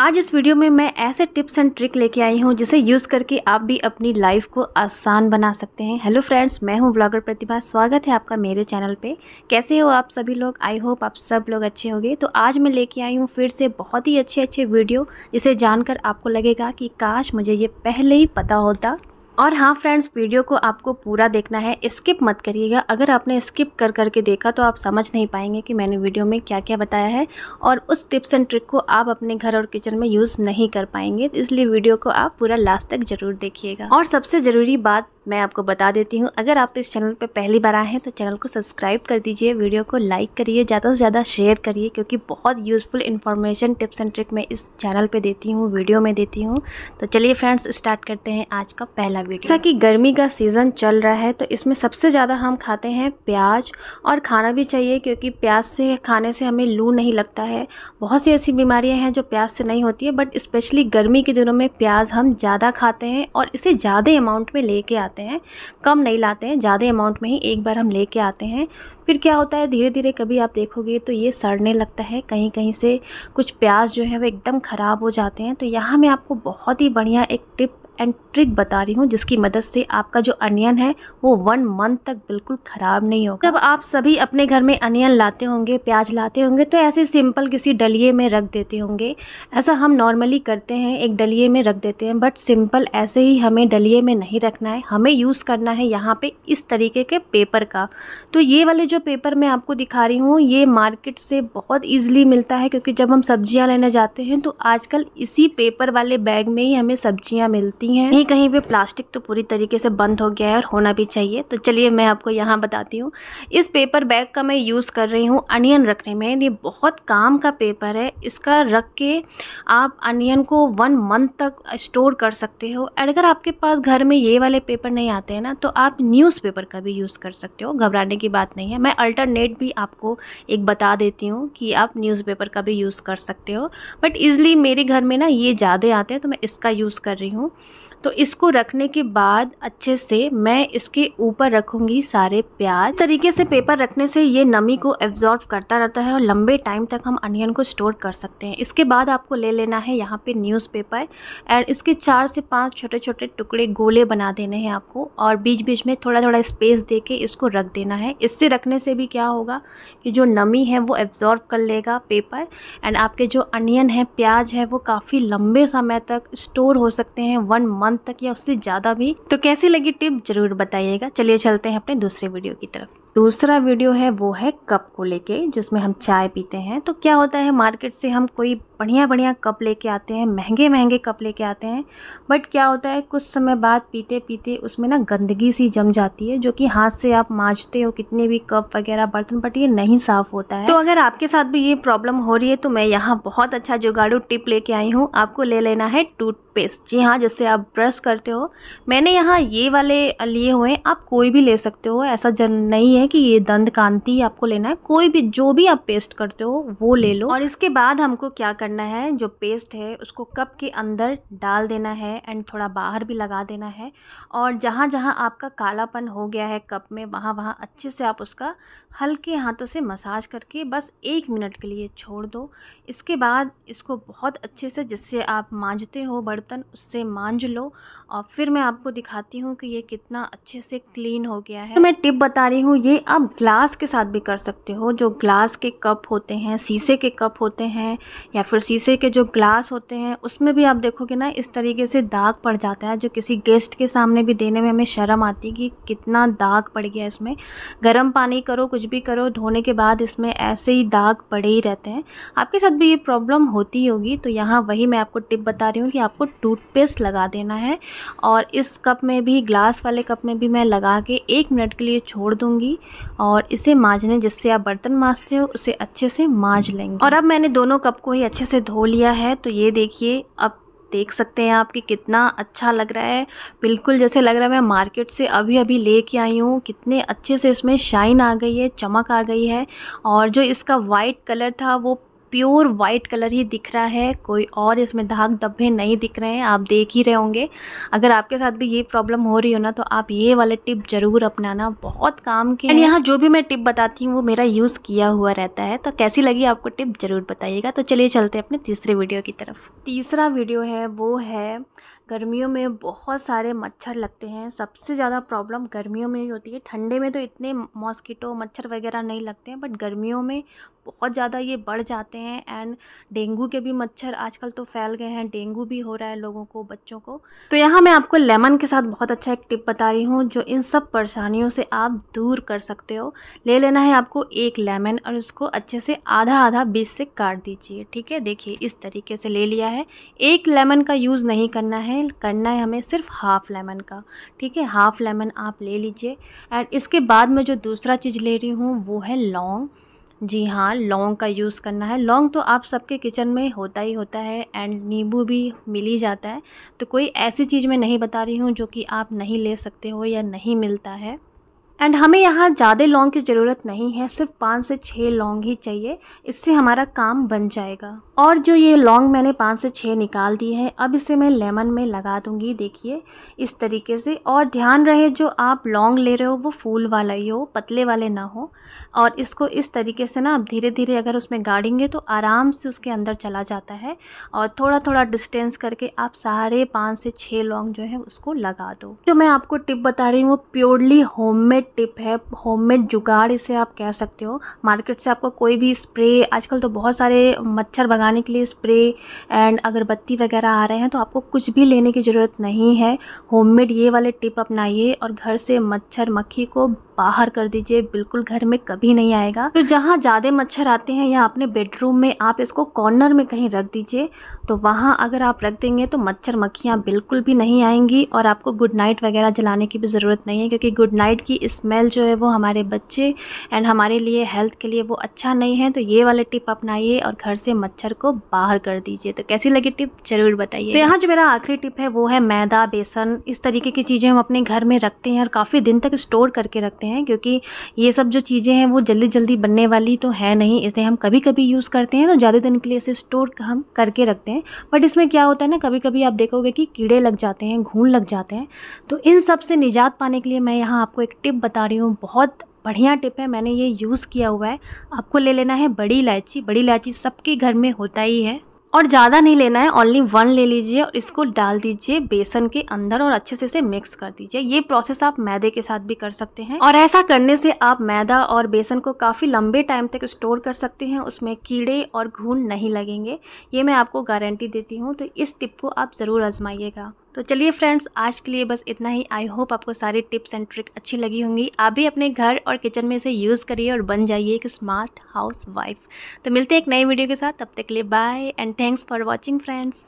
आज इस वीडियो में मैं ऐसे टिप्स एंड ट्रिक लेके आई हूँ जिसे यूज़ करके आप भी अपनी लाइफ को आसान बना सकते हैं हेलो फ्रेंड्स मैं हूँ ब्लॉगर प्रतिभा स्वागत है आपका मेरे चैनल पे कैसे हो आप सभी लोग आई होप आप सब लोग अच्छे होंगे तो आज मैं लेके आई हूँ फिर से बहुत ही अच्छे अच्छे वीडियो जिसे जानकर आपको लगेगा कि काश मुझे ये पहले ही पता होता और हाँ फ्रेंड्स वीडियो को आपको पूरा देखना है स्किप मत करिएगा अगर आपने स्किप कर करके देखा तो आप समझ नहीं पाएंगे कि मैंने वीडियो में क्या क्या बताया है और उस टिप्स एंड ट्रिक को आप अपने घर और किचन में यूज़ नहीं कर पाएंगे इसलिए वीडियो को आप पूरा लास्ट तक ज़रूर देखिएगा और सबसे ज़रूरी बात मैं आपको बता देती हूँ अगर आप इस चैनल पर पहली बार आए हैं तो चैनल को सब्सक्राइब कर दीजिए वीडियो को लाइक करिए ज़्यादा से ज़्यादा शेयर करिए क्योंकि बहुत useful information tips and trick मैं इस चैनल पे देती हूँ वीडियो में देती हूँ तो चलिए फ्रेंड्स स्टार्ट करते हैं आज का पहला वीडियो जैसा कि गर्मी का सीज़न चल रहा है तो इसमें सबसे ज़्यादा हम खाते हैं प्याज और खाना भी चाहिए क्योंकि प्याज से खाने से हमें लू नहीं लगता है बहुत सी ऐसी बीमारियाँ हैं जो प्याज से नहीं होती है बट स्पेशली गर्मी के दिनों में प्याज हम ज़्यादा खाते हैं और इसे ज़्यादा अमाउंट में लेके आते लाते हैं कम नहीं लाते हैं ज़्यादा अमाउंट में ही एक बार हम ले आते हैं फिर क्या होता है धीरे धीरे कभी आप देखोगे तो ये सड़ने लगता है कहीं कहीं से कुछ प्याज जो है वो एकदम ख़राब हो जाते हैं तो यहाँ मैं आपको बहुत ही बढ़िया एक टिप एंड ट्रिक बता रही हूँ जिसकी मदद से आपका जो अनियन है वो वन मंथ तक बिल्कुल ख़राब नहीं होगा जब आप सभी अपने घर में अनियन लाते होंगे प्याज लाते होंगे तो ऐसे सिंपल किसी डलिए में रख देते होंगे ऐसा हम नॉर्मली करते हैं एक डलिए में रख देते हैं बट सिंपल ऐसे ही हमें डलिए में नहीं रखना है हमें यूज़ करना है यहाँ पर इस तरीके के पेपर का तो ये वाले जो पेपर मैं आपको दिखा रही हूँ ये मार्केट से बहुत ईजिली मिलता है क्योंकि जब हम सब्जियाँ लेने जाते हैं तो आजकल इसी पेपर वाले बैग में ही हमें सब्जियाँ मिलती होती हैं कहीं कहीं पे प्लास्टिक तो पूरी तरीके से बंद हो गया है और होना भी चाहिए तो चलिए मैं आपको यहाँ बताती हूँ इस पेपर बैग का मैं यूज़ कर रही हूँ अनियन रखने में ये बहुत काम का पेपर है इसका रख के आप अनियन को वन मंथ तक स्टोर कर सकते हो और अगर आपके पास घर में ये वाले पेपर नहीं आते हैं ना तो आप न्यूज़पेपर का भी यूज़ कर सकते हो घबराने की बात नहीं है मैं अल्टरनेट भी आपको एक बता देती हूँ कि आप न्यूज़पेपर का भी यूज़ कर सकते हो बट ईज़िली मेरे घर में ना ये ज़्यादा आते हैं तो मैं इसका यूज़ कर रही हूँ तो इसको रखने के बाद अच्छे से मैं इसके ऊपर रखूंगी सारे प्याज तरीके से पेपर रखने से ये नमी को एब्जॉर्व करता रहता है और लंबे टाइम तक हम अनियन को स्टोर कर सकते हैं इसके बाद आपको ले लेना है यहाँ पे न्यूज़पेपर एंड इसके चार से पाँच छोटे छोटे टुकड़े गोले बना देने हैं आपको और बीच बीच में थोड़ा थोड़ा स्पेस दे के इसको रख देना है इससे रखने से भी क्या होगा कि जो नमी है वो एब्जॉर्व कर लेगा पेपर एंड आपके जो अनियन है प्याज है वो काफ़ी लंबे समय तक स्टोर हो सकते हैं वन मंथ अंत तक या उससे ज़्यादा भी तो कैसी लगी टिप ज़रूर बताइएगा चलिए चलते हैं अपने दूसरे वीडियो की तरफ दूसरा वीडियो है वो है कप को लेके जिसमें हम चाय पीते हैं तो क्या होता है मार्केट से हम कोई बढ़िया बढ़िया कप लेके आते हैं महंगे महंगे कप लेके आते हैं बट क्या होता है कुछ समय बाद पीते पीते उसमें ना गंदगी सी जम जाती है जो कि हाथ से आप माँजते हो कितने भी कप वगैरह बर्तन बट ये नहीं साफ़ होता है तो अगर आपके साथ भी ये प्रॉब्लम हो रही है तो मैं यहाँ बहुत अच्छा जुगाड़ू टिप लेके आई हूँ आपको ले लेना है टूथपेस्ट जी हाँ जिससे आप ब्रश करते हो मैंने यहाँ ये वाले लिए हुए हैं आप कोई भी ले सकते हो ऐसा जन नहीं है हैं कि ये दंत कांति आपको लेना है कोई भी जो भी आप पेस्ट करते हो वो ले लो और इसके बाद हमको क्या करना है जो पेस्ट है उसको कप के अंदर डाल देना है एंड थोड़ा बाहर भी लगा देना है और जहाँ जहाँ आपका कालापन हो गया है कप में वहाँ वहाँ अच्छे से आप उसका हल्के हाथों से मसाज करके बस एक मिनट के लिए छोड़ दो इसके बाद इसको बहुत अच्छे से जिससे आप मांजते हो बर्तन उससे मांज लो और फिर मैं आपको दिखाती हूँ कि ये कितना अच्छे से क्लीन हो गया है तो मैं टिप बता रही हूँ ये आप ग्लास के साथ भी कर सकते हो जो ग्लास के कप होते हैं शीशे के कप होते हैं या फिर शीशे के जो ग्लास होते हैं उसमें भी आप देखोगे ना इस तरीके से दाग पड़ जाता है जो किसी गेस्ट के सामने भी देने में हमें शर्म आती है कि कितना दाग पड़ गया इसमें गर्म पानी करो कुछ कुछ भी करो धोने के बाद इसमें ऐसे ही दाग पड़े ही रहते हैं आपके साथ भी ये प्रॉब्लम होती होगी तो यहाँ वही मैं आपको टिप बता रही हूँ कि आपको टूथपेस्ट लगा देना है और इस कप में भी ग्लास वाले कप में भी मैं लगा के एक मिनट के लिए छोड़ दूँगी और इसे माँजने जिससे आप बर्तन मांजते हो उसे अच्छे से माँज लेंगे और अब मैंने दोनों कप को ही अच्छे से धो लिया है तो ये देखिए अब देख सकते हैं आप कि कितना अच्छा लग रहा है बिल्कुल जैसे लग रहा है मैं मार्केट से अभी अभी लेके आई हूँ कितने अच्छे से इसमें शाइन आ गई है चमक आ गई है और जो इसका वाइट कलर था वो प्योर वाइट कलर ही दिख रहा है कोई और इसमें धाग धब्बे नहीं दिख रहे हैं आप देख ही रहे होंगे अगर आपके साथ भी ये प्रॉब्लम हो रही हो ना तो आप ये वाले टिप ज़रूर अपनाना बहुत काम के एंड यहाँ जो भी मैं टिप बताती हूँ वो मेरा यूज़ किया हुआ रहता है तो कैसी लगी आपको टिप ज़रूर बताइएगा तो चलिए चलते हैं अपने तीसरे वीडियो की तरफ तीसरा वीडियो है वो है गर्मियों में बहुत सारे मच्छर लगते हैं सबसे ज़्यादा प्रॉब्लम गर्मियों में ही होती है ठंडे में तो इतने मॉस्किटो मच्छर वगैरह नहीं लगते हैं बट गर्मियों में बहुत ज़्यादा ये बढ़ जाते हैं एंड डेंगू के भी मच्छर आजकल तो फैल गए हैं डेंगू भी हो रहा है लोगों को बच्चों को तो यहाँ मैं आपको लेमन के साथ बहुत अच्छा एक टिप बता रही हूँ जो इन सब परेशानियों से आप दूर कर सकते हो ले लेना है आपको एक लेमन और उसको अच्छे से आधा आधा बीज से काट दीजिए ठीक है देखिए इस तरीके से ले लिया है एक लेमन का यूज़ नहीं करना है करना है हमें सिर्फ हाफ़ लेमन का ठीक है हाफ़ लेमन आप ले लीजिए एंड इसके बाद में जो दूसरा चीज़ ले रही हूँ वो है लौंग जी हाँ लौंग का यूज़ करना है लौंग तो आप सबके किचन में होता ही होता है एंड नींबू भी मिल ही जाता है तो कोई ऐसी चीज़ मैं नहीं बता रही हूँ जो कि आप नहीं ले सकते हो या नहीं मिलता है एंड हमें यहाँ ज़्यादा लौंग की ज़रूरत नहीं है सिर्फ पाँच से छः लौंग ही चाहिए इससे हमारा काम बन जाएगा और जो ये लौंग मैंने पाँच से छः निकाल दिए हैं अब इसे मैं लेमन में लगा दूँगी देखिए इस तरीके से और ध्यान रहे जो आप लौंग ले रहे हो वो फूल वाला ही हो पतले वाले ना हो और इसको इस तरीके से ना अब धीरे धीरे अगर उसमें गाड़ेंगे तो आराम से उसके अंदर चला जाता है और थोड़ा थोड़ा डिस्टेंस करके आप सारे पाँच से छः लौंग जो है उसको लगा दो जो मैं आपको टिप बता रही हूँ वो प्योरली होम टिप है होममेड जुगाड़ इसे आप कह सकते हो मार्केट से आपको कोई भी स्प्रे आजकल तो बहुत सारे मच्छर भगाने के लिए स्प्रे एंड अगरबत्ती वगैरह आ रहे हैं तो आपको कुछ भी लेने की ज़रूरत नहीं है होममेड ये वाले टिप अपनाइए और घर से मच्छर मक्खी को बाहर कर दीजिए बिल्कुल घर में कभी नहीं आएगा तो जहाँ ज़्यादा मच्छर आते हैं या अपने बेडरूम में आप इसको कॉर्नर में कहीं रख दीजिए तो वहाँ अगर आप रख देंगे तो मच्छर मक्खियाँ बिल्कुल भी नहीं आएंगी और आपको गुड नाइट वगैरह जलाने की भी ज़रूरत नहीं है क्योंकि गुड नाइट की स्मेल जो है वो हमारे बच्चे एंड हमारे लिए हेल्थ के लिए वो अच्छा नहीं है तो ये वाला टिप अपनाइए और घर से मच्छर को बाहर कर दीजिए तो कैसी लगी टिप जरूर बताइए तो यहाँ जो मेरा आखिरी टिप है वो है मैदा बेसन इस तरीके की चीज़ें हम अपने घर में रखते हैं और काफ़ी दिन तक स्टोर करके रखते हैं सकते हैं क्योंकि ये सब जो चीज़ें हैं वो जल्दी जल्दी बनने वाली तो है नहीं इसलिए हम कभी कभी यूज़ करते हैं तो ज़्यादा दिन के लिए इसे स्टोर हम करके रखते हैं बट इसमें क्या होता है ना कभी कभी आप देखोगे कि कीड़े लग जाते हैं घून लग जाते हैं तो इन सब से निजात पाने के लिए मैं यहाँ आपको एक टिप बता रही हूँ बहुत बढ़िया टिप है मैंने ये यूज़ किया हुआ है आपको ले लेना है बड़ी इलायची बड़ी इलायची सबके घर में होता ही है और ज़्यादा नहीं लेना है ओनली वन ले लीजिए और इसको डाल दीजिए बेसन के अंदर और अच्छे से इसे मिक्स कर दीजिए ये प्रोसेस आप मैदे के साथ भी कर सकते हैं और ऐसा करने से आप मैदा और बेसन को काफ़ी लंबे टाइम तक स्टोर कर सकते हैं उसमें कीड़े और घून नहीं लगेंगे ये मैं आपको गारंटी देती हूँ तो इस टिप को आप ज़रूर आजमाइएगा तो चलिए फ्रेंड्स आज के लिए बस इतना ही आई होप आपको सारी टिप्स एंड ट्रिक अच्छी लगी होंगी आप भी अपने घर और किचन में इसे यूज़ करिए और बन जाइए एक स्मार्ट हाउस वाइफ तो मिलते हैं एक नई वीडियो के साथ तब तक के लिए bye and thanks for watching friends